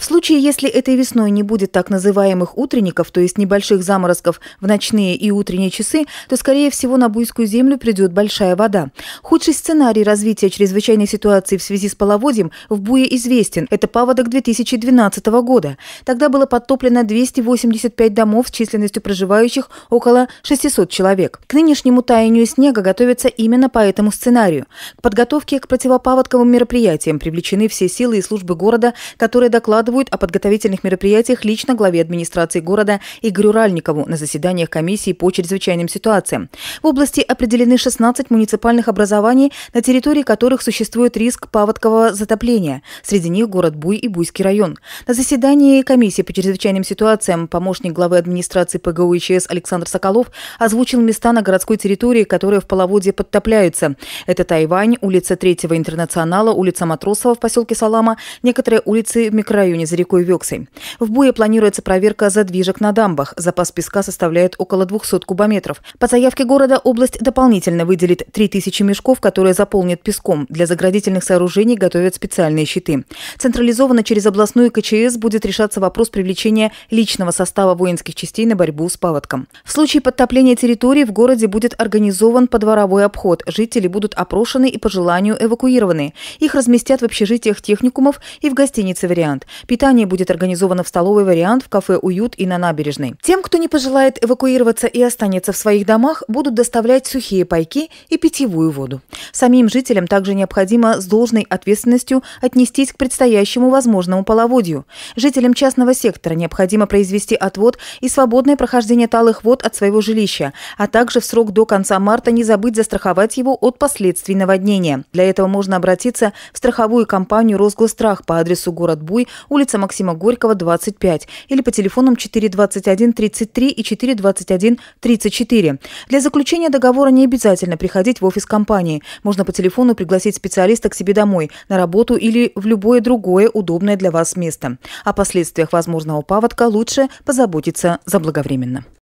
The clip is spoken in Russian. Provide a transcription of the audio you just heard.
В случае, если этой весной не будет так называемых утренников, то есть небольших заморозков в ночные и утренние часы, то, скорее всего, на буйскую землю придет большая вода. Худший сценарий развития чрезвычайной ситуации в связи с половодьем в Буе известен. Это паводок 2012 года. Тогда было подтоплено 285 домов с численностью проживающих около 600 человек. К нынешнему таянию снега готовятся именно по этому сценарию. К подготовке к противопаводковым мероприятиям привлечены все силы и службы города, которые докладывают докладывают о подготовительных мероприятиях лично главе администрации города Игорю Ральникову на заседаниях комиссии по чрезвычайным ситуациям. В области определены 16 муниципальных образований, на территории которых существует риск паводкового затопления. Среди них город Буй и Буйский район. На заседании комиссии по чрезвычайным ситуациям помощник главы администрации ПГУ ИЧС Александр Соколов озвучил места на городской территории, которые в половодье подтопляются. Это Тайвань, улица Третьего Интернационала, улица Матросова в поселке Салама, некоторые улицы в микрорайоне районе за рекой Вексой. В Буе планируется проверка задвижек на дамбах. Запас песка составляет около 200 кубометров. По заявке города область дополнительно выделит 3000 мешков, которые заполнят песком. Для заградительных сооружений готовят специальные щиты. Централизованно через областную КЧС будет решаться вопрос привлечения личного состава воинских частей на борьбу с паводком. В случае подтопления территории в городе будет организован подворовой обход. Жители будут опрошены и по желанию эвакуированы. Их разместят в общежитиях техникумов и в гостинице «Вариант». Питание будет организовано в столовый вариант, в кафе «Уют» и на набережной. Тем, кто не пожелает эвакуироваться и останется в своих домах, будут доставлять сухие пайки и питьевую воду. Самим жителям также необходимо с должной ответственностью отнестись к предстоящему возможному половодью. Жителям частного сектора необходимо произвести отвод и свободное прохождение талых вод от своего жилища, а также в срок до конца марта не забыть застраховать его от последствий наводнения. Для этого можно обратиться в страховую компанию «Росгострах» по адресу город Буй, улица улица Максима Горького, 25, или по телефонам 421 33 и 421 34. Для заключения договора не обязательно приходить в офис компании. Можно по телефону пригласить специалиста к себе домой, на работу или в любое другое удобное для вас место. О последствиях возможного паводка лучше позаботиться заблаговременно.